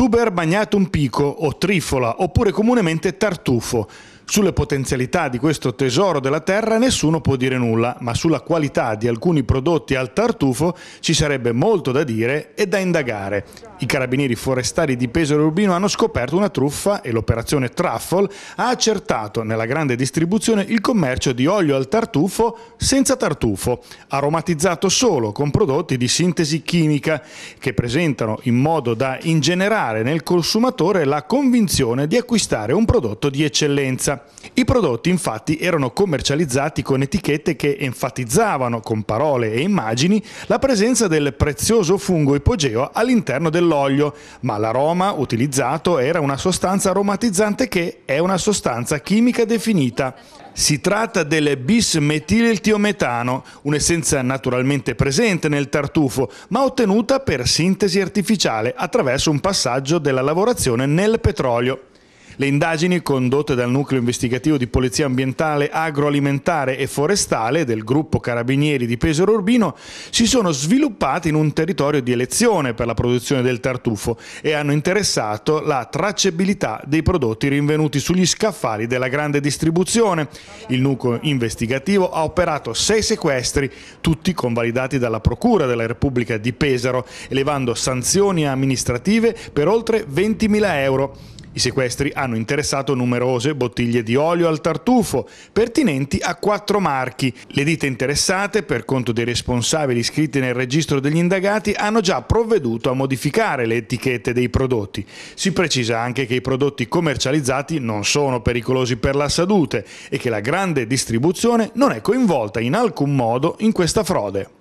tuber bagnatum pico o trifola oppure comunemente tartufo sulle potenzialità di questo tesoro della terra nessuno può dire nulla, ma sulla qualità di alcuni prodotti al tartufo ci sarebbe molto da dire e da indagare. I carabinieri forestali di Pesaro Urbino hanno scoperto una truffa e l'operazione Truffle ha accertato nella grande distribuzione il commercio di olio al tartufo senza tartufo, aromatizzato solo con prodotti di sintesi chimica che presentano in modo da ingenerare nel consumatore la convinzione di acquistare un prodotto di eccellenza. I prodotti infatti erano commercializzati con etichette che enfatizzavano con parole e immagini la presenza del prezioso fungo ipogeo all'interno dell'olio, ma l'aroma utilizzato era una sostanza aromatizzante che è una sostanza chimica definita. Si tratta del bismetiltiometano, un'essenza naturalmente presente nel tartufo, ma ottenuta per sintesi artificiale attraverso un passaggio della lavorazione nel petrolio. Le indagini condotte dal nucleo investigativo di polizia ambientale, agroalimentare e forestale del gruppo Carabinieri di Pesaro Urbino si sono sviluppate in un territorio di elezione per la produzione del tartufo e hanno interessato la tracciabilità dei prodotti rinvenuti sugli scaffali della grande distribuzione. Il nucleo investigativo ha operato sei sequestri, tutti convalidati dalla Procura della Repubblica di Pesaro, elevando sanzioni amministrative per oltre 20.000 euro. I sequestri hanno interessato numerose bottiglie di olio al tartufo, pertinenti a quattro marchi. Le ditte interessate, per conto dei responsabili iscritti nel registro degli indagati, hanno già provveduto a modificare le etichette dei prodotti. Si precisa anche che i prodotti commercializzati non sono pericolosi per la salute e che la grande distribuzione non è coinvolta in alcun modo in questa frode.